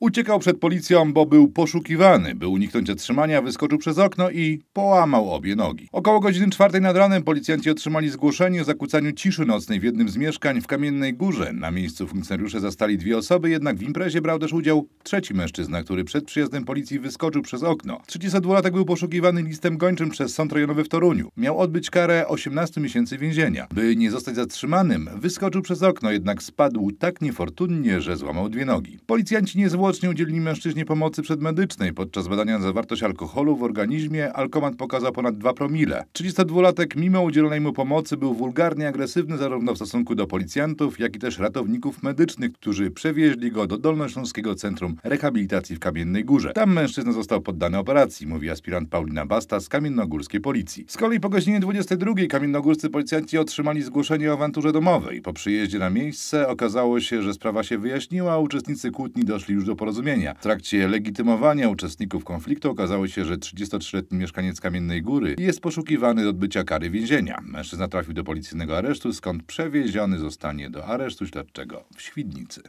Uciekał przed policją, bo był poszukiwany. By uniknąć zatrzymania, wyskoczył przez okno i połamał obie nogi. Około godziny czwartej nad ranem policjanci otrzymali zgłoszenie o zakłócaniu ciszy nocnej w jednym z mieszkań w Kamiennej Górze. Na miejscu funkcjonariusze zastali dwie osoby, jednak w imprezie brał też udział trzeci mężczyzna, który przed przyjazdem policji wyskoczył przez okno. 32-latek był poszukiwany listem gończym przez Sąd Rejonowy w Toruniu. Miał odbyć karę 18 miesięcy więzienia. By nie zostać zatrzymanym, wyskoczył przez okno, jednak spadł tak niefortunnie, że złamał dwie nogi. Policjanci nie zło Niezwłocznie udzielili mężczyźnie pomocy przedmedycznej. Podczas badania zawartość alkoholu w organizmie alkomat pokazał ponad 2 promile. 32-latek mimo udzielonej mu pomocy był wulgarnie agresywny zarówno w stosunku do policjantów, jak i też ratowników medycznych, którzy przewieźli go do Dolnośląskiego Centrum Rehabilitacji w Kamiennej Górze. Tam mężczyzna został poddany operacji, mówi aspirant Paulina Basta z Kamiennogórskiej Policji. Z kolei po godzinie 22 kamiennogórscy policjanci otrzymali zgłoszenie o awanturze domowej. Po przyjeździe na miejsce okazało się, że sprawa się wyjaśniła, a uczestnicy kłótni doszli już do porozumienia. W trakcie legitymowania uczestników konfliktu okazało się, że 33-letni mieszkaniec Kamiennej Góry jest poszukiwany do odbycia kary więzienia. Mężczyzna trafił do policyjnego aresztu, skąd przewieziony zostanie do aresztu śledczego w Świdnicy.